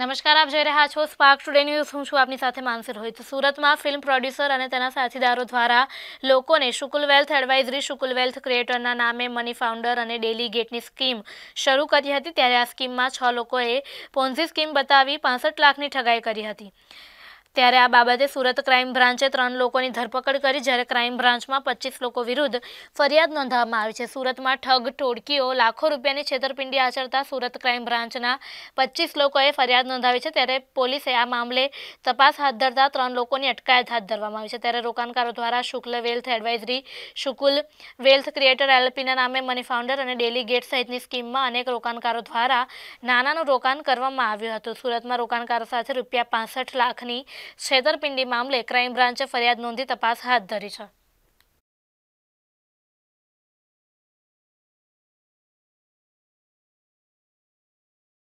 નમસ્કાર આપ જોઈ રહ્યા છો સ્પાર્ક ટુડે ન્યૂઝ હું છું આપની સાથે માનસી રોહિત સુરતમાં ફિલ્મ પ્રોડ્યુસર અને તેના સાથીદારો દ્વારા લોકોને Shukul Wealth Advisory Shukul Wealth ક્રિએટરના નામે મની ફાઉન્ડર અને ડેલી ગેટની સ્કીમ શરૂ કરી હતી ત્યારે આ સ્કીમમાં છ લોકોએ પોન્ઝી સ્કીમ બતાવી પાંસઠ લાખની ઠગાઈ કરી હતી ત્યારે આ બાબતે સુરત ક્રાઇમ બ્રાન્ચે ત્રણ લોકોની ધરપકડ કરી જ્યારે ક્રાઇમ બ્રાન્ચમાં પચીસ લોકો વિરુદ્ધ ફરિયાદ નોંધવામાં આવી છે સુરતમાં ઠગ ટોળકીઓ લાખો રૂપિયાની છેતરપિંડી આચરતા સુરત ક્રાઇમ બ્રાન્ચના પચીસ લોકોએ ફરિયાદ નોંધાવી છે ત્યારે પોલીસે આ મામલે તપાસ હાથ ધરતા ત્રણ લોકોની અટકાયત હાથ ધરવામાં આવી છે ત્યારે રોકાણકારો દ્વારા Shukla Wealth Advisory Shukul Wealth Creator એલપીના નામે મની ફાઉન્ડર અને ડેલી ગેટ સહિતની સ્કીમમાં અનેક રોકાણકારો દ્વારા નાનાનું રોકાણ કરવામાં આવ્યું હતું સુરતમાં રોકાણકારો સાથે રૂપિયા પાસઠ લાખની છેતરપિંડી મામલે ક્રાઇમ બ્રાન્ચે ફરિયાદ નોંધી તપાસ હાથ ધરી છે